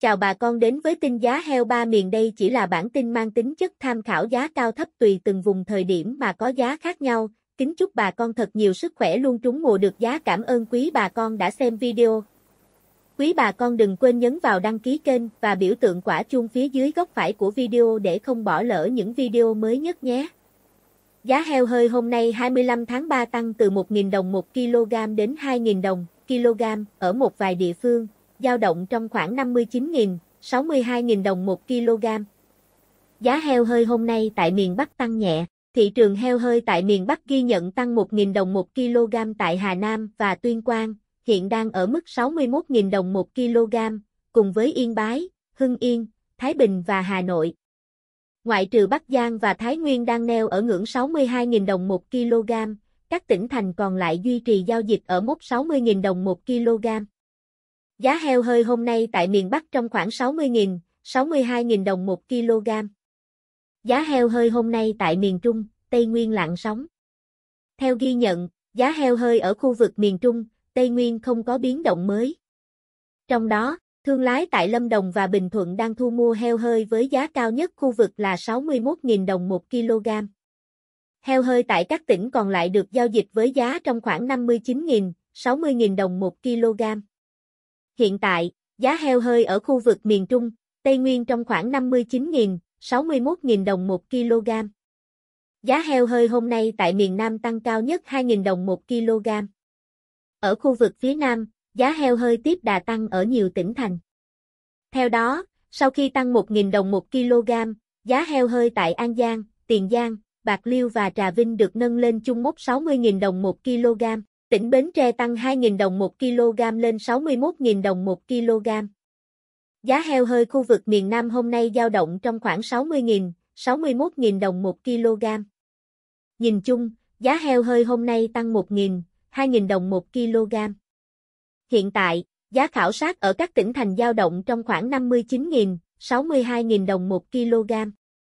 Chào bà con đến với tin giá heo ba miền đây chỉ là bản tin mang tính chất tham khảo giá cao thấp tùy từng vùng thời điểm mà có giá khác nhau. Kính chúc bà con thật nhiều sức khỏe luôn trúng mùa được giá cảm ơn quý bà con đã xem video. Quý bà con đừng quên nhấn vào đăng ký kênh và biểu tượng quả chuông phía dưới góc phải của video để không bỏ lỡ những video mới nhất nhé. Giá heo hơi hôm nay 25 tháng 3 tăng từ 1.000 đồng 1 kg đến 2.000 đồng kg ở một vài địa phương giao động trong khoảng 59.000, 62.000 đồng 1 kg. Giá heo hơi hôm nay tại miền Bắc tăng nhẹ, thị trường heo hơi tại miền Bắc ghi nhận tăng 1.000 đồng 1 kg tại Hà Nam và Tuyên Quang, hiện đang ở mức 61.000 đồng 1 kg, cùng với Yên Bái, Hưng Yên, Thái Bình và Hà Nội. Ngoại trừ Bắc Giang và Thái Nguyên đang neo ở ngưỡng 62.000 đồng 1 kg, các tỉnh thành còn lại duy trì giao dịch ở mốc 60.000 đồng 1 kg. Giá heo hơi hôm nay tại miền Bắc trong khoảng 60.000, 62.000 đồng 1 kg. Giá heo hơi hôm nay tại miền Trung, Tây Nguyên lặng sóng. Theo ghi nhận, giá heo hơi ở khu vực miền Trung, Tây Nguyên không có biến động mới. Trong đó, thương lái tại Lâm Đồng và Bình Thuận đang thu mua heo hơi với giá cao nhất khu vực là 61.000 đồng 1 kg. Heo hơi tại các tỉnh còn lại được giao dịch với giá trong khoảng 59.000, 60.000 đồng 1 kg. Hiện tại, giá heo hơi ở khu vực miền Trung, Tây Nguyên trong khoảng 59.000, 61.000 đồng 1 kg. Giá heo hơi hôm nay tại miền Nam tăng cao nhất 2.000 đồng 1 kg. Ở khu vực phía Nam, giá heo hơi tiếp đà tăng ở nhiều tỉnh thành. Theo đó, sau khi tăng 1.000 đồng 1 kg, giá heo hơi tại An Giang, Tiền Giang, Bạc Liêu và Trà Vinh được nâng lên chung mốc 60.000 đồng 1 kg. Tỉnh Bến Tre tăng 2.000 đồng 1 kg lên 61.000 đồng 1 kg. Giá heo hơi khu vực miền Nam hôm nay dao động trong khoảng 60.000, 61.000 đồng 1 kg. Nhìn chung, giá heo hơi hôm nay tăng 1.000, 2.000 đồng 1 kg. Hiện tại, giá khảo sát ở các tỉnh thành dao động trong khoảng 59.000, 62.000 đồng 1 kg.